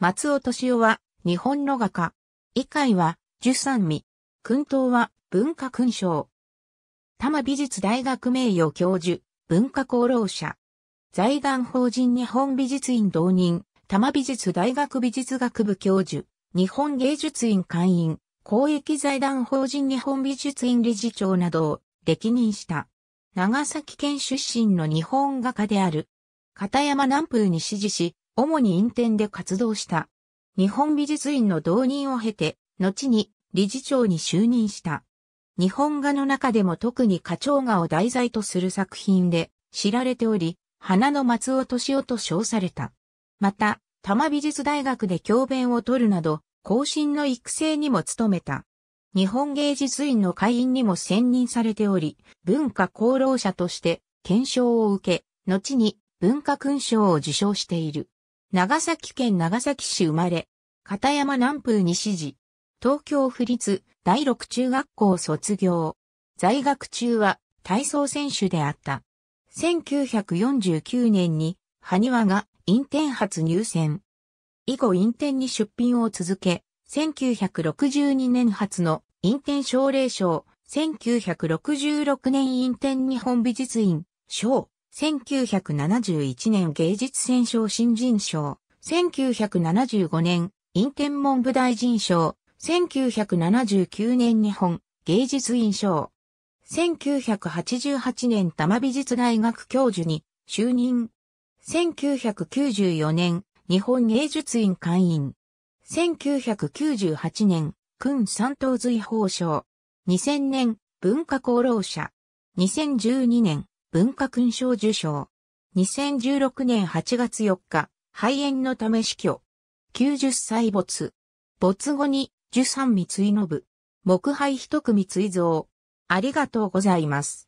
松尾敏夫は日本の画家。以海は十三味。訓東は文化勲章。多摩美術大学名誉教授、文化功労者。財団法人日本美術院同人、多摩美術大学美術学部教授、日本芸術院会員、公益財団法人日本美術院理事長などを歴任した。長崎県出身の日本画家である。片山南風に支持し、主に院展で活動した。日本美術院の導入を経て、後に理事長に就任した。日本画の中でも特に花鳥画を題材とする作品で知られており、花の松尾敏夫と称された。また、多摩美術大学で教鞭を取るなど、後進の育成にも努めた。日本芸術院の会員にも選任されており、文化功労者として、検証を受け、後に文化勲章を受章している。長崎県長崎市生まれ、片山南風西寺、東京府立第六中学校卒業。在学中は体操選手であった。1949年に、埴輪が引店初入選。以後引店に出品を続け、1962年初の引店奨励賞、1966年イン日本美術院賞、1971年芸術戦勝新人賞、1975年、院天文部大臣賞、1979年日本芸術院賞、1988年多摩美術大学教授に就任、1994年日本芸術院会員、1998年君三等随法賞、2000年文化功労者、2012年文化勲章受章。2016年8月4日、肺炎のため死去。90歳没。没後に、十三三井信。木灰一組追蔵。ありがとうございます。